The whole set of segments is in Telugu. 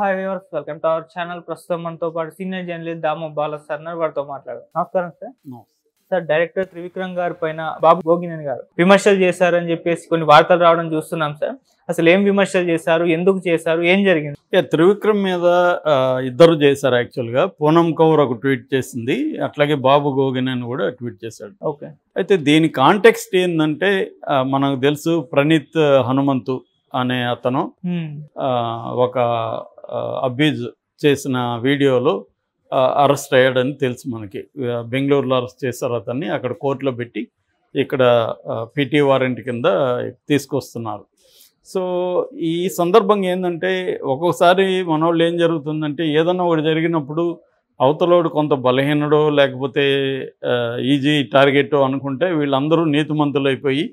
Hi viewers welcome to our channel ప్రస్తుతం మనతో పాటు senior journalist Damo Bala sir వారితో మాట్లాడారు నమస్కారం సార్ సార్ డైరెక్టర్ త్రివిక్రమ్ గారి పైన బాబు గోగినేని గారు విమర్శలు చేశారని చెప్పేసి కొన్ని వార్తలు రావడం చూస్తున్నాం సార్ అసలు ఏం విమర్శలు చేశారు ఎందుకు చేశారు ఏం జరిగింది త్రివిక్రమ్ మీద ఇద్దరు చేశారు యాక్చువల్గా పూనం కౌర్ ఒక ట్వీట్ చేసింది అట్లాగే బాబు గోగినేని కూడా ట్వీట్ చేశాడు ఓకే అయితే దీని కాంటెక్స్ట్ ఏంటంటే మనకు తెలుసు ప్రణీత్ హనుమంతు అనే అతను hmm. ఒక అబ్యూజ్ చేసిన వీడియోలో అరెస్ట్ అయ్యాడని తెలుసు మనకి బెంగళూరులో అరెస్ట్ చేశారు అతన్ని అక్కడ కోర్టులో పెట్టి ఇక్కడ పీటీ వారెంట్ కింద తీసుకొస్తున్నారు సో ఈ సందర్భంగా ఏంటంటే ఒక్కొక్కసారి మనోళ్ళు ఏం జరుగుతుందంటే ఏదన్నా ఒకటి జరిగినప్పుడు అవతలోడు కొంత బలహీనడో లేకపోతే ఈజీ టార్గెట్ అనుకుంటే వీళ్ళందరూ అయిపోయి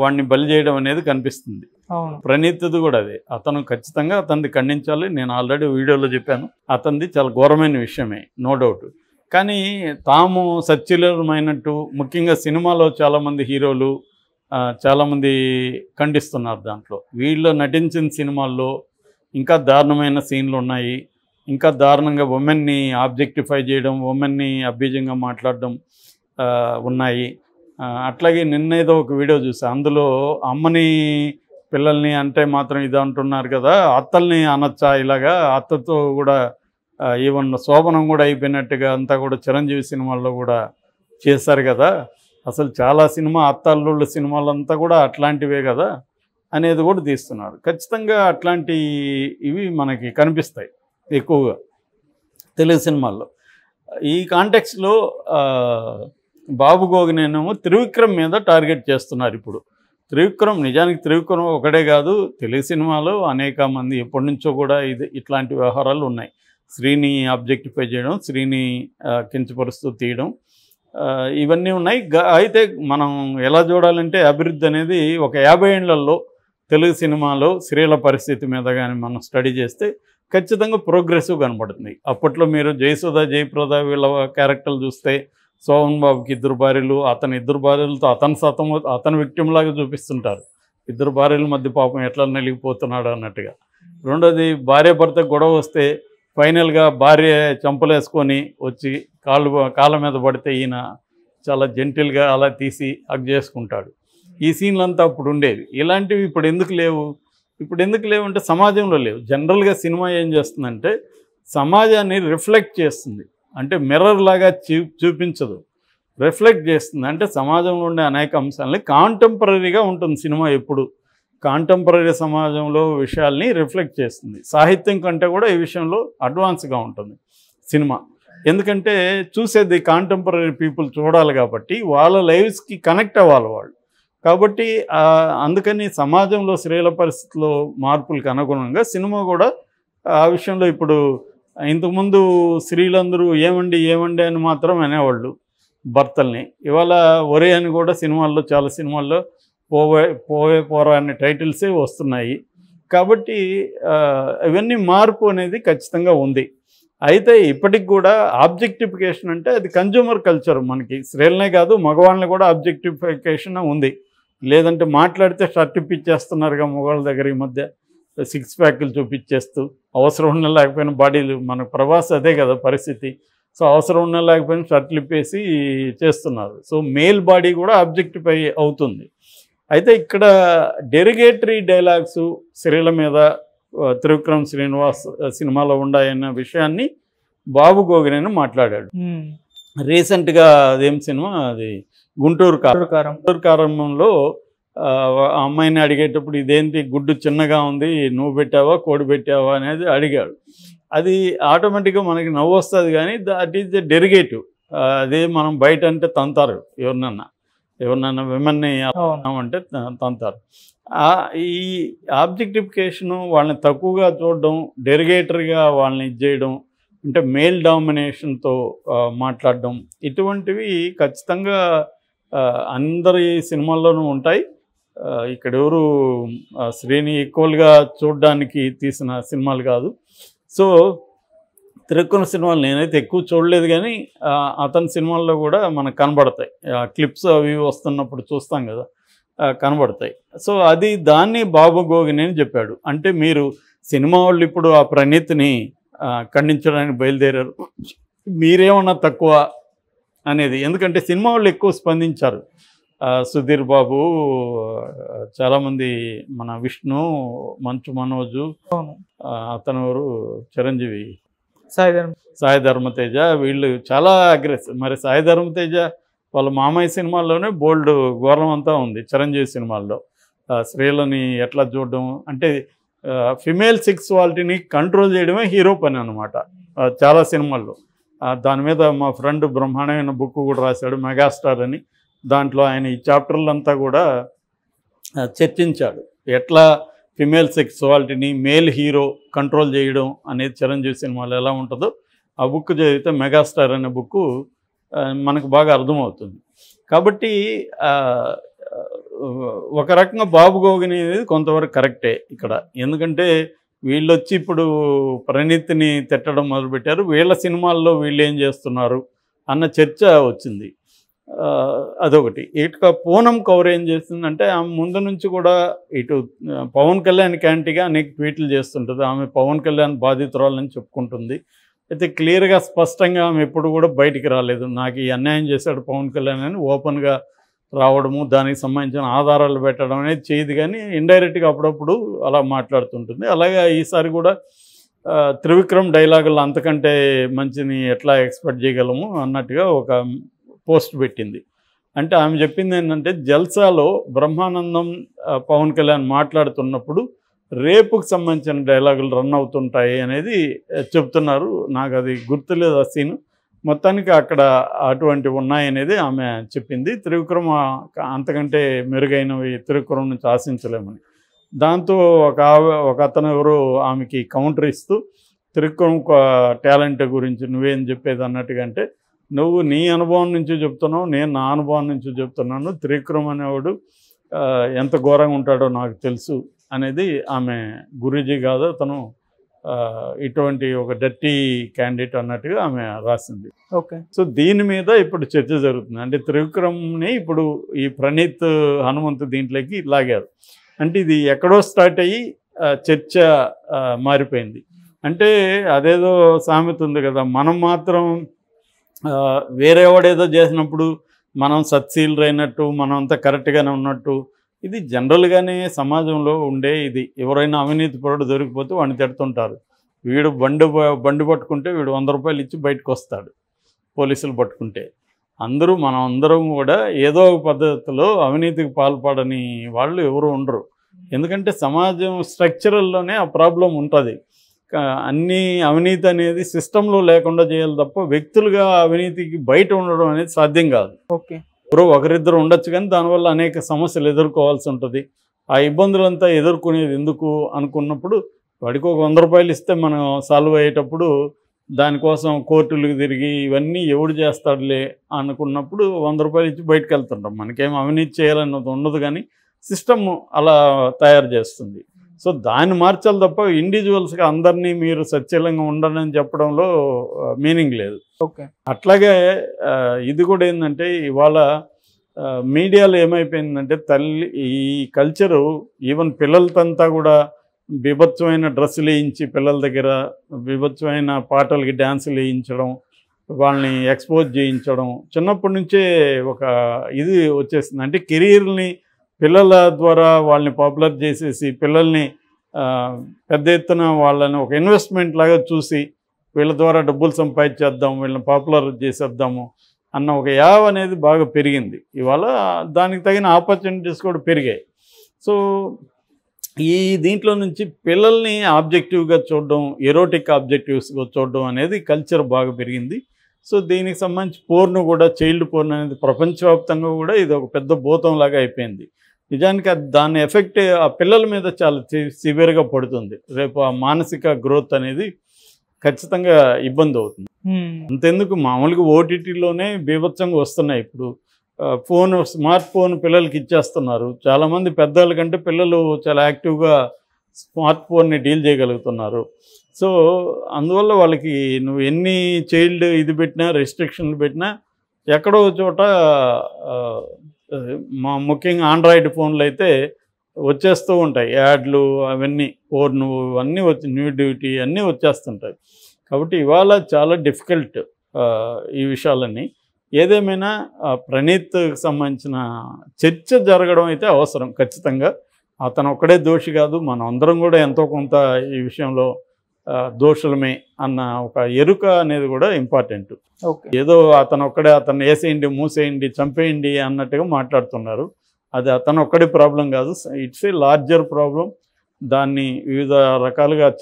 వాడిని బలి చేయడం అనేది కనిపిస్తుంది ప్రణీతిది కూడా అది అతను ఖచ్చితంగా అతన్ని ఖండించాలి నేను ఆల్రెడీ వీడియోలో చెప్పాను అతనిది చాలా ఘోరమైన విషయమే నో డౌట్ కానీ తాము సత్యులమైనట్టు ముఖ్యంగా సినిమాలో చాలామంది హీరోలు చాలామంది ఖండిస్తున్నారు దాంట్లో వీళ్ళు నటించిన సినిమాల్లో ఇంకా దారుణమైన సీన్లు ఉన్నాయి ఇంకా దారుణంగా ఉమెన్ని ఆబ్జెక్టిఫై చేయడం ఉమెన్ని అభ్యజంగా మాట్లాడడం ఉన్నాయి అట్లాగే నిన్నేదో ఒక వీడియో చూసా అందులో అమ్మని పిల్లల్ని అంటే మాత్రం ఇది అంటున్నారు కదా అత్తల్ని అనొచ్చా ఇలాగా అత్తతో కూడా ఈవెన్ శోభనం కూడా అయిపోయినట్టుగా అంతా కూడా చిరంజీవి సినిమాల్లో కూడా చేశారు కదా అసలు చాలా సినిమా అత్తల్లుళ్ళ సినిమాలంతా కూడా అట్లాంటివే కదా అనేది కూడా తీస్తున్నారు ఖచ్చితంగా అట్లాంటి ఇవి మనకి కనిపిస్తాయి ఎక్కువగా తెలుగు సినిమాల్లో ఈ కాంటెక్స్లో బాబు గోగినేనేమో త్రివిక్రమ్ మీద టార్గెట్ చేస్తున్నారు ఇప్పుడు త్రివిక్రమ్ నిజానికి త్రివిక్రమ్ ఒకటే కాదు తెలుగు సినిమాలో అనేక మంది ఎప్పటి నుంచో కూడా ఇది ఇట్లాంటి వ్యవహారాలు ఉన్నాయి శ్రీని ఆబ్జెక్టిఫై చేయడం శ్రీని కించపరుస్తూ తీయడం ఇవన్నీ ఉన్నాయి అయితే మనం ఎలా చూడాలంటే అభివృద్ధి అనేది ఒక యాభై ఏళ్లలో తెలుగు సినిమాలో స్త్రీల పరిస్థితి మీద కానీ మనం స్టడీ చేస్తే ఖచ్చితంగా ప్రోగ్రెసివ్ కనబడుతుంది అప్పట్లో మీరు జయసుధ జయప్రద వీళ్ళ క్యారెక్టర్లు చూస్తే శోభన్ బాబుకి ఇద్దరు భార్యలు అతని ఇద్దరు భార్యలతో అతను సతం అతని లాగా చూపిస్తుంటారు ఇద్దరు భార్యల మధ్య పాపం ఎట్లా నలిగిపోతున్నాడు అన్నట్టుగా రెండోది భార్య భర్త గొడవ వస్తే ఫైనల్గా భార్య చంపలేసుకొని వచ్చి కాళ్ళు కాళ్ళ మీద పడితే ఈయన చాలా జెంటిల్గా అలా తీసి అగ్ చేసుకుంటాడు ఈ సీన్లంతా అప్పుడు ఉండేవి ఇలాంటివి ఇప్పుడు ఎందుకు లేవు ఇప్పుడు ఎందుకు లేవు అంటే సమాజంలో లేవు జనరల్గా సినిమా ఏం చేస్తుందంటే సమాజాన్ని రిఫ్లెక్ట్ చేస్తుంది అంటే మిర్రర్ లాగా చూపించదు రిఫ్లెక్ట్ చేస్తుంది అంటే సమాజంలో ఉండే అనేక అంశాలని కాంటెంపరీగా ఉంటుంది సినిమా ఎప్పుడు కాంటెంపరీ సమాజంలో విషయాల్ని రిఫ్లెక్ట్ చేస్తుంది సాహిత్యం కంటే కూడా ఈ విషయంలో అడ్వాన్స్గా ఉంటుంది సినిమా ఎందుకంటే చూసేది కాంటెంపరీ పీపుల్ చూడాలి కాబట్టి వాళ్ళ లైఫ్స్కి కనెక్ట్ అవ్వాలి వాళ్ళు కాబట్టి అందుకని సమాజంలో స్త్రీల పరిస్థితుల్లో మార్పులకు అనుగుణంగా సినిమా కూడా ఆ విషయంలో ఇప్పుడు ఇంతకుముందు స్త్రీలందరూ ఏమండి ఏమండి అని మాత్రం అనేవాళ్ళు భర్తల్ని ఇవాళ ఒరే అని కూడా సినిమాల్లో చాలా సినిమాల్లో పోవే పోవే పోరా అనే టైటిల్సే వస్తున్నాయి కాబట్టి ఇవన్నీ మార్పు అనేది ఖచ్చితంగా ఉంది అయితే ఇప్పటికి కూడా ఆబ్జెక్టిఫికేషన్ అంటే అది కన్జ్యూమర్ కల్చర్ మనకి స్త్రీలనే కాదు మగవాళ్ళని కూడా ఆబ్జెక్టిఫికేషన్ ఉంది లేదంటే మాట్లాడితే షర్ట్ ఇప్పించేస్తున్నారుగా మగవాళ్ళ దగ్గర ఈ మధ్య సిక్స్ ప్యాక్లు చూపించేస్తూ అవసరం ఉన్న లేకపోయినా బాడీలు మన ప్రవాస అదే కదా పరిస్థితి సో అవసరం ఉన్న లేకపోయినా షర్ట్లు ఇప్పేసి చేస్తున్నారు సో మేల్ బాడీ కూడా ఆబ్జెక్టిఫై అవుతుంది అయితే ఇక్కడ డెరిగేటరీ డైలాగ్స్ సిరిల మీద త్రివిక్రమ్ శ్రీనివాస్ సినిమాలో ఉండాయన్న విషయాన్ని బాబు గోగినేను మాట్లాడాడు రీసెంట్గా అదేం సినిమా అది గుంటూరు కారం గుంటూరు కారంలో ఆ అమ్మాయిని అడిగేటప్పుడు ఇదేంటి గుడ్డు చిన్నగా ఉంది నువ్వు పెట్టావా కోడి పెట్టావా అనేది అడిగాడు అది ఆటోమేటిక్గా మనకి నవ్వు వస్తుంది కానీ దట్ ఈజ్ ద డెరిగేటివ్ అదే మనం బయట అంటే తంతారు ఎవరినన్నా ఎవరినన్నా విమన్ని అంటే తంతారు ఈ ఆబ్జెక్టిఫికేషను వాళ్ళని తక్కువగా చూడడం డెరిగేటర్గా వాళ్ళని ఇది చేయడం అంటే మేల్ డామినేషన్తో మాట్లాడడం ఇటువంటివి ఖచ్చితంగా అందరి సినిమాల్లోనూ ఉంటాయి ఇక్కడ ఎవరు శ్రేణి ఈక్వల్గా చూడడానికి తీసిన సినిమాలు కాదు సో త్రికోణ సినిమాలు నేనైతే ఎక్కువ చూడలేదు కానీ అతని సినిమాల్లో కూడా మనకు కనబడతాయి క్లిప్స్ అవి వస్తున్నప్పుడు చూస్తాం కదా కనబడతాయి సో అది దాన్ని బాబు గోగిని అని చెప్పాడు అంటే మీరు సినిమా వాళ్ళు ఇప్పుడు ఆ ప్రణీతిని ఖండించడానికి బయలుదేరారు మీరేమన్నా తక్కువ అనేది ఎందుకంటే సినిమా వాళ్ళు ఎక్కువ స్పందించారు సుధీర్ బాబు చాలామంది మన విష్ణు మంచు మనోజు అతను ఎవరు చిరంజీవి సాయి సాయి ధర్మతేజ వీళ్ళు చాలా అగ్రెసివ్ మరి సాయి ధర్మతేజ వాళ్ళ మామయ్య సినిమాల్లోనే బోల్డ్ ఘోరం అంతా ఉంది చిరంజీవి సినిమాల్లో స్త్రీలని ఎట్లా చూడడం అంటే ఫిమేల్ సెక్సువాలిటీని కంట్రోల్ చేయడమే హీరో పని అనమాట చాలా సినిమాల్లో దాని మీద మా ఫ్రెండ్ బ్రహ్మాండమైన బుక్ కూడా రాశాడు మెగాస్టార్ అని దాంట్లో ఆయన ఈ చాప్టర్లంతా కూడా చర్చించాడు ఎట్లా ఫిమేల్ సెక్సువాలిటీని మేల్ హీరో కంట్రోల్ చేయడం అనేది చిరంజీవి సినిమాలో ఎలా ఉంటుందో ఆ బుక్ చదివితే మెగాస్టార్ అనే బుక్ మనకు బాగా అర్థమవుతుంది కాబట్టి ఒక రకంగా బాబు గోగిని అనేది కొంతవరకు కరెక్టే ఇక్కడ ఎందుకంటే వీళ్ళు వచ్చి ఇప్పుడు ప్రణీతిని తిట్టడం మొదలుపెట్టారు వీళ్ళ సినిమాల్లో వీళ్ళు ఏం చేస్తున్నారు అన్న చర్చ వచ్చింది అదొకటి ఇటు పూనం కవర్ ఏం చేస్తుందంటే ఆమె ముందు నుంచి కూడా ఇటు పవన్ కళ్యాణ్ క్యాంటీగా అనేక ట్వీట్లు చేస్తుంటుంది ఆమె పవన్ కళ్యాణ్ బాధితురాలని చెప్పుకుంటుంది అయితే క్లియర్గా స్పష్టంగా ఆమె ఎప్పుడు కూడా బయటికి రాలేదు నాకు ఈ అన్యాయం చేశాడు పవన్ కళ్యాణ్ అని ఓపెన్గా రావడము దానికి సంబంధించిన ఆధారాలు పెట్టడం అనేది చేయదు కానీ ఇండైరెక్ట్గా అప్పుడప్పుడు అలా మాట్లాడుతుంటుంది అలాగే ఈసారి కూడా త్రివిక్రమ్ డైలాగులు అంతకంటే మంచిని ఎట్లా ఎక్స్పెక్ట్ చేయగలము అన్నట్టుగా ఒక పోస్ట్ పెట్టింది అంటే ఆమె చెప్పింది ఏంటంటే జల్సాలో బ్రహ్మానందం పవన్ కళ్యాణ్ మాట్లాడుతున్నప్పుడు రేపుకు సంబంధించిన డైలాగులు రన్ అవుతుంటాయి అనేది చెప్తున్నారు నాకు అది గుర్తులేదు ఆ సీన్ మొత్తానికి అక్కడ అటువంటివి ఉన్నాయనేది ఆమె చెప్పింది త్రివిక్రమ అంతకంటే మెరుగైనవి త్రివిక్రమ నుంచి ఆశించలేమని దాంతో ఒక ఒక అతను ఎవరు ఆమెకి కౌంటర్ ఇస్తూ త్రివిక్రమ టాలెంట్ గురించి నువ్వేం చెప్పేది అన్నట్టుగా అంటే నువ్వు నీ అనుభవం నుంచి చెప్తున్నావు నేను నా అనుభవం నుంచి చెప్తున్నాను త్రివిక్రమ్ అనేవాడు ఎంత ఘోరంగా ఉంటాడో నాకు తెలుసు అనేది ఆమె గురూజీ కాదు అతను ఇటువంటి ఒక డర్టీ క్యాండిడేట్ అన్నట్టుగా ఆమె రాసింది ఓకే సో దీని మీద ఇప్పుడు చర్చ జరుగుతుంది అంటే త్రివిక్రమ్ని ఇప్పుడు ఈ ప్రణీత్ హనుమంతు దీంట్లోకి లాగారు అంటే ఇది ఎక్కడో స్టార్ట్ అయ్యి చర్చ మారిపోయింది అంటే అదేదో సామెత ఉంది కదా మనం మాత్రం వేరేవాడేదో చేసినప్పుడు మనం సత్శీలు అయినట్టు మనం అంతా కరెక్ట్గానే ఉన్నట్టు ఇది జనరల్గానే సమాజంలో ఉండే ఇది ఎవరైనా అవినీతి పరుడు దొరికిపోతే వాడిని తిడుతుంటారు వీడు బండి బండి పట్టుకుంటే వీడు వంద రూపాయలు ఇచ్చి బయటకు వస్తాడు పోలీసులు పట్టుకుంటే అందరూ మనం అందరం కూడా ఏదో ఒక పద్ధతిలో అవినీతికి పాల్పడని వాళ్ళు ఎవరు ఉండరు ఎందుకంటే సమాజం స్ట్రక్చరల్లోనే ఆ ప్రాబ్లం ఉంటుంది అన్ని అవినీతి అనేది సిస్టంలో లేకుండా చేయాలి తప్ప వ్యక్తులుగా అవినీతికి బయట ఉండడం అనేది సాధ్యం కాదు ఓకే ఎవరో ఒకరిద్దరు ఉండొచ్చు కానీ దానివల్ల అనేక సమస్యలు ఎదుర్కోవాల్సి ఉంటుంది ఆ ఇబ్బందులంతా ఎదుర్కొనేది ఎందుకు అనుకున్నప్పుడు వాడికి ఒక వంద రూపాయలు ఇస్తే మనం సాల్వ్ అయ్యేటప్పుడు దానికోసం కోర్టులకు తిరిగి ఇవన్నీ ఎవడు చేస్తాడులే అనుకున్నప్పుడు వంద రూపాయలు ఇచ్చి బయటకు వెళ్తుంటాం మనకేం అవినీతి చేయాలన్నది ఉండదు కానీ సిస్టమ్ అలా తయారు చేస్తుంది సో దాన్ని మార్చాలి తప్ప ఇండివిజువల్స్గా అందరినీ మీరు సత్యలంగా ఉండాలని చెప్పడంలో మీనింగ్ లేదు ఓకే అట్లాగే ఇది కూడా ఏంటంటే ఇవాళ మీడియాలో ఏమైపోయిందంటే తల్లి ఈ కల్చరు ఈవెన్ పిల్లలతంతా కూడా బీభత్సమైన డ్రెస్సులు వేయించి పిల్లల దగ్గర బీభత్సమైన పాటలకి డ్యాన్సులు వేయించడం వాళ్ళని ఎక్స్పోజ్ చేయించడం చిన్నప్పటి నుంచే ఒక ఇది వచ్చేసింది అంటే కెరీర్ని పిల్లల ద్వారా వాళ్ళని పాపులర్ చేసేసి పిల్లల్ని పెద్ద ఎత్తున వాళ్ళని ఒక ఇన్వెస్ట్మెంట్ లాగా చూసి వీళ్ళ ద్వారా డబ్బులు సంపాదించేద్దాం వీళ్ళని పాపులర్ చేసేద్దాము అన్న ఒక యావ్ అనేది బాగా పెరిగింది ఇవాళ దానికి తగిన ఆపర్చునిటీస్ కూడా పెరిగాయి సో ఈ దీంట్లో నుంచి పిల్లల్ని ఆబ్జెక్టివ్గా చూడడం ఎరోటిక్ ఆబ్జెక్టివ్స్గా చూడడం అనేది కల్చర్ బాగా పెరిగింది సో దీనికి సంబంధించి పోర్ను కూడా చైల్డ్ పోర్న్ అనేది ప్రపంచవ్యాప్తంగా కూడా ఇది ఒక పెద్ద భూతం లాగా అయిపోయింది నిజానికి దాని ఎఫెక్ట్ ఆ పిల్లల మీద చాలా సివియర్గా పడుతుంది రేపు ఆ మానసిక గ్రోత్ అనేది ఖచ్చితంగా ఇబ్బంది అవుతుంది అంతెందుకు మామూలుగా ఓటీటీలోనే బీభత్సంగా వస్తున్నాయి ఇప్పుడు ఫోన్ స్మార్ట్ ఫోన్ పిల్లలకి ఇచ్చేస్తున్నారు చాలామంది పెద్దల కంటే పిల్లలు చాలా యాక్టివ్గా స్మార్ట్ ఫోన్ని డీల్ చేయగలుగుతున్నారు సో అందువల్ల వాళ్ళకి నువ్వు ఎన్ని చైల్డ్ ఇది పెట్టినా రెస్ట్రిక్షన్లు పెట్టినా ఎక్కడో చోట మా ముఖ్యంగా ఆండ్రాయిడ్ ఫోన్లు అయితే వచ్చేస్తూ ఉంటాయి యాడ్లు అవన్నీ ఓర్ను అన్నీ వచ్చి న్యూ డ్యూటీ అన్నీ వచ్చేస్తుంటాయి కాబట్టి ఇవాళ చాలా డిఫికల్ట్ ఈ విషయాలన్నీ ఏదేమైనా ప్రణీత్కి సంబంధించిన చర్చ జరగడం అయితే అవసరం ఖచ్చితంగా అతను ఒక్కడే దోషి కాదు మనం అందరం కూడా ఎంతో కొంత ఈ విషయంలో దోషులమే అన్న ఒక ఎరుక అనేది కూడా ఇంపార్టెంట్ ఏదో అతను ఒక్కడే అతను వేసేయండి మూసేయండి చంపేయండి అన్నట్టుగా మాట్లాడుతున్నారు అది అతను ఒక్కడే ప్రాబ్లం కాదు ఇట్స్ ఏ లార్జర్ ప్రాబ్లం దాన్ని వివిధ రకాలుగా